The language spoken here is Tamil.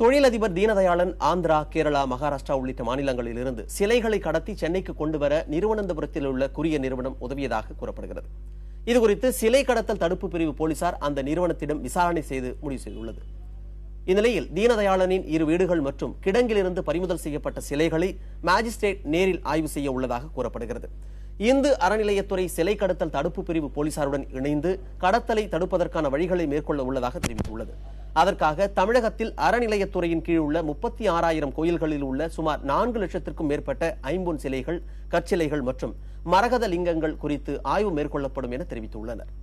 தொழிலதிபர் தீனதயாளன் ஆந்திரா கேரளா மகாராஷ்டிரா உள்ளிட்ட மாநிலங்களில் இருந்து சிலைகளை கடத்தி சென்னைக்கு கொண்டு வர நிறுவனந்தபுரத்தில் உள்ள குரிய நிறுவனம் உதவியதாக கூறப்படுகிறது இதுகுறித்து சிலை கடத்தல் தடுப்பு பிரிவு போலீசார் அந்த நிறுவனத்திடம் விசாரணை செய்து முடிவு செய்துள்ளது இந்நிலையில் தீனதயாளனின் இரு வீடுகள் மற்றும் கிடங்கிலிருந்து பறிமுதல் செய்யப்பட்ட சிலைகளை மாஜிஸ்ட்ரேட் நேரில் ஆய்வு செய்ய உள்ளதாக கூறப்படுகிறது இந்து அறநிலையத்துறை சிலை கடத்தல் தடுப்பு பிரிவு போலீசாருடன் இணைந்து கடத்தலை தடுப்பதற்கான வழிகளை மேற்கொள்ள உள்ளதாக தெரிவித்துள்ளது அதற்காக தமிழகத்தில் அறநிலையத்துறையின் கீழ் உள்ள முப்பத்தி ஆறாயிரம் கோயில்களில் உள்ள சுமார் நான்கு லட்சத்திற்கும் மேற்பட்ட ஐம்பொன் சிலைகள் கற்சிலைகள் மற்றும் மரகத லிங்கங்கள் குறித்து ஆய்வு மேற்கொள்ளப்படும் என தெரிவித்துள்ளனர்